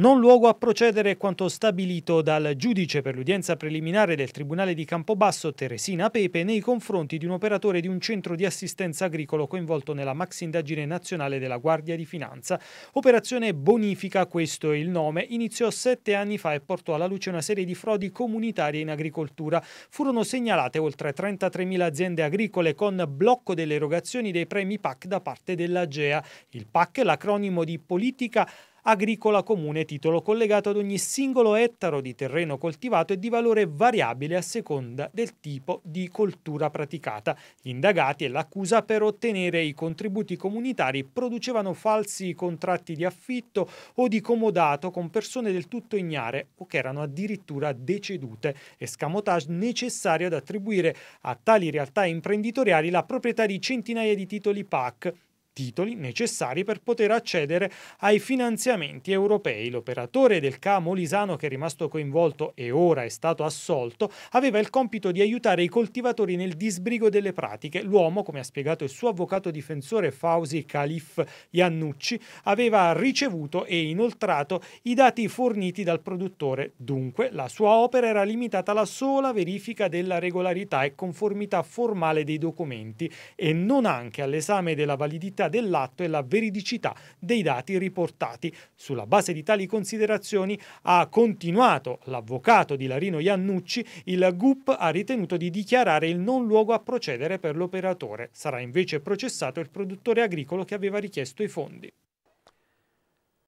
non luogo a procedere quanto stabilito dal giudice per l'udienza preliminare del Tribunale di Campobasso Teresina Pepe nei confronti di un operatore di un centro di assistenza agricolo coinvolto nella max indagine nazionale della Guardia di Finanza. Operazione Bonifica, questo è il nome, iniziò sette anni fa e portò alla luce una serie di frodi comunitarie in agricoltura. Furono segnalate oltre 33.000 aziende agricole con blocco delle erogazioni dei premi PAC da parte dell'AGEA. Il PAC è l'acronimo di Politica agricola comune titolo collegato ad ogni singolo ettaro di terreno coltivato e di valore variabile a seconda del tipo di coltura praticata. Gli indagati e l'accusa per ottenere i contributi comunitari producevano falsi contratti di affitto o di comodato con persone del tutto ignare o che erano addirittura decedute, escamotage necessario ad attribuire a tali realtà imprenditoriali la proprietà di centinaia di titoli PAC titoli necessari per poter accedere ai finanziamenti europei. L'operatore del CA Molisano che è rimasto coinvolto e ora è stato assolto aveva il compito di aiutare i coltivatori nel disbrigo delle pratiche. L'uomo, come ha spiegato il suo avvocato difensore Fausi Calif Iannucci, aveva ricevuto e inoltrato i dati forniti dal produttore. Dunque la sua opera era limitata alla sola verifica della regolarità e conformità formale dei documenti e non anche all'esame della validità dell'atto e la veridicità dei dati riportati. Sulla base di tali considerazioni ha continuato l'avvocato di Larino Iannucci, il GUP ha ritenuto di dichiarare il non luogo a procedere per l'operatore. Sarà invece processato il produttore agricolo che aveva richiesto i fondi.